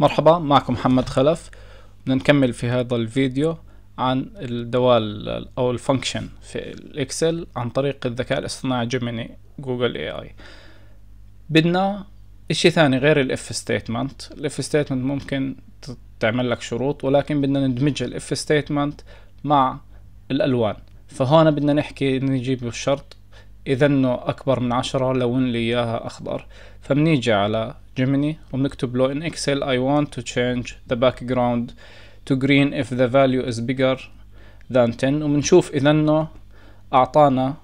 مرحبا معكم محمد خلف بدنا نكمل في هذا الفيديو عن الدوال او الفانكشن في الاكسل عن طريق الذكاء الاصطناعي جيميني جوجل اي اي بدنا اشي ثاني غير الاف ستيتمنت الاف ستيتمنت ممكن تعمل لك شروط ولكن بدنا ندمج الاف ستيتمنت مع الالوان فهون بدنا نحكي نجيب الشرط اذا انه اكبر من عشرة لون لي اياها اخضر فبنيجي على جيميني وبنكتب له in Excel I want to change the background to green if the value is bigger than 10 وبنشوف إذا إنه أعطانا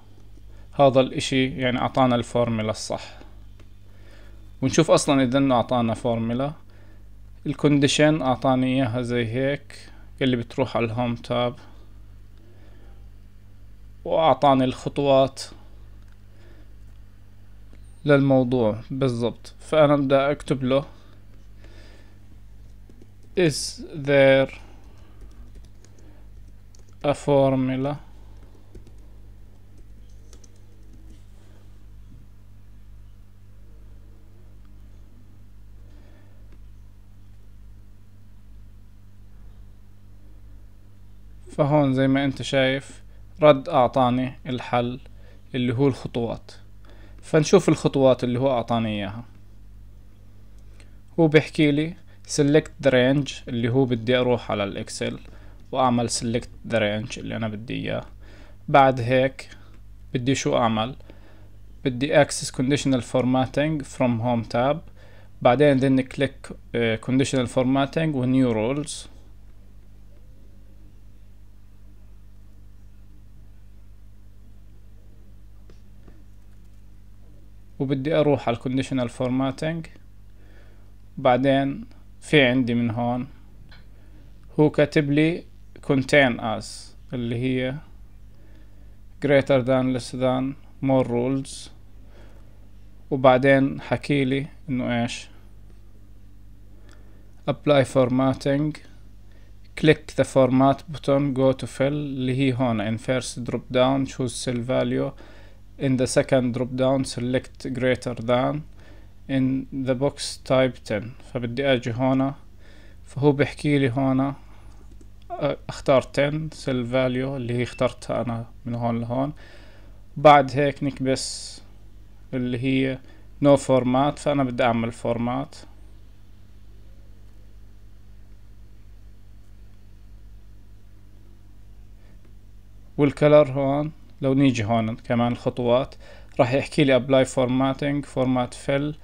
هذا الإشي يعني أعطانا الفورميلا الصح ونشوف أصلا إذا إنه أعطانا فورميلا الكونديشن أعطاني إياها زي هيك اللي بتروح على الهوم تاب وأعطاني الخطوات للموضوع بالضبط فأنا بدي أكتب له is there a formula فهون زي ما انت شايف رد اعطاني الحل اللي هو الخطوات فنشوف الخطوات اللي هو أعطاني إياها هو بيحكي لي select the range اللي هو بدي أروح على الإكسل وأعمل select the range اللي أنا بدي إياه بعد هيك بدي شو أعمل بدي access conditional formatting from home tab بعدين then click conditional formatting و new rules وبدي اروح على الكونديشنال فورماتنج بعدين في عندي من هون هو كاتب لي contain as اللي هي greater than less than more rules وبعدين حكي لي انه ايش apply formatting click the format button go to fill اللي هي هون in first drop down choose cell value In the second drop down select greater than in the box type 10 فبدي اجي هنا فهو بحكي لي هنا اختار 10 سيل فاليو اللي هي اخترتها انا من هون لهون بعد هيك نكبس اللي هي نو no فورمات فانا بدي اعمل فورمات والكلر هون لو نيجي هون كمان الخطوات راح يحكي لي apply formatting format fill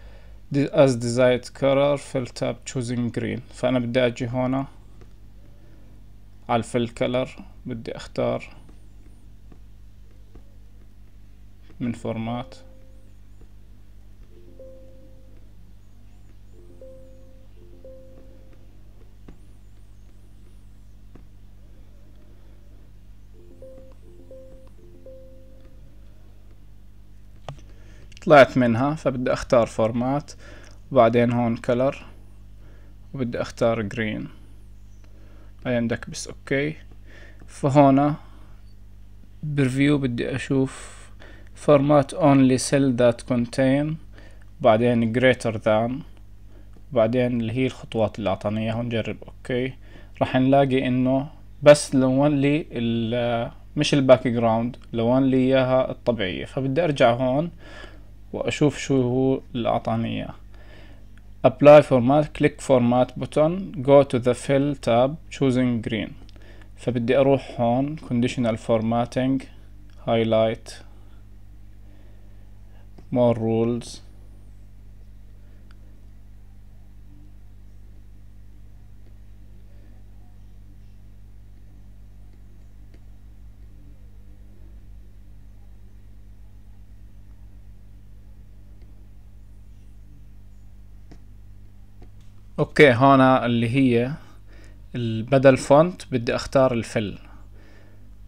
as desired color fill tab choosing green فأنا بدي أجي هون على fill color بدي أختار من format طلعت منها فبدي اختار فورمات وبعدين هون كلر وبدي اختار جرين بعدين عندك بس اوكي فهونا برفيو بدي اشوف فورمات اونلي سيل دات كونتين بعدين جريتر ذان بعدين اللي هي الخطوات اللي اعطاني اياها نجرب اوكي راح نلاقي انه بس لون لي مش الباك جراوند لون لي اياها الطبيعيه فبدي ارجع هون واشوف شو هو اللي اعطاني اياه apply format click format button go to the fill tab choosing green فبدي اروح هون conditional formatting highlight more rules اوكي هون اللي هي بدل فونت بدي اختار الفل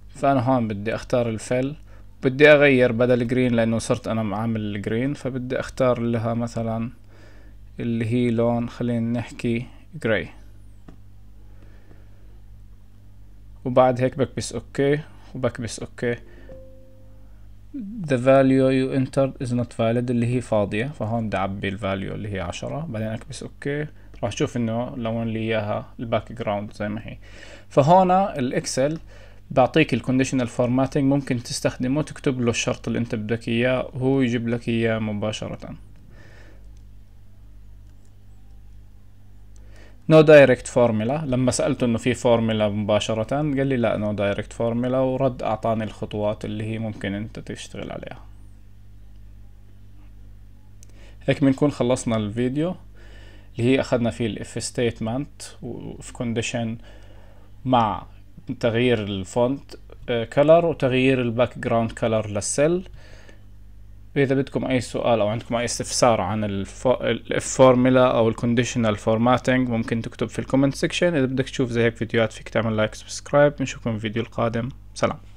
فانا هون بدي اختار الفل بدي اغير بدل جرين لانه صرت انا عامل الجرين فبدي اختار لها مثلا اللي هي لون خلينا نحكي جراي وبعد هيك بكبس اوكي وبكبس اوكي the value you entered is not valid اللي هي فاضية فهون بدي أعبي الفاليو اللي هي عشرة بعدين أكبس أوكي okay. راح تشوف انه لون لي اياها الباك جراوند زي ما هي فهنا الاكسل بعطيك الكونديشنال فورماتنج ممكن تستخدمه تكتب له الشرط اللي انت بدك اياه وهو يجيب لك اياه مباشرة نو دايركت فورمولا لما سألته انه في فورمولا مباشرة قال لي لا نو دايركت فورمولا ورد اعطاني الخطوات اللي هي ممكن انت تشتغل عليها هيك بنكون خلصنا الفيديو اللي هي أخذنا فيه الإف ستيتمنت وفي كونديشن مع تغيير الفونت كلر وتغيير الباك جراوند كلر للسيل إذا بدكم أي سؤال أو عندكم أي استفسار عن الإف فورمولا أو الكونديشنال فورماتنج ممكن تكتب في الكومنت سيكشن إذا بدك تشوف زي هيك فيديوهات فيك تعمل لايك سبسكرايب بنشوفكم في الفيديو القادم سلام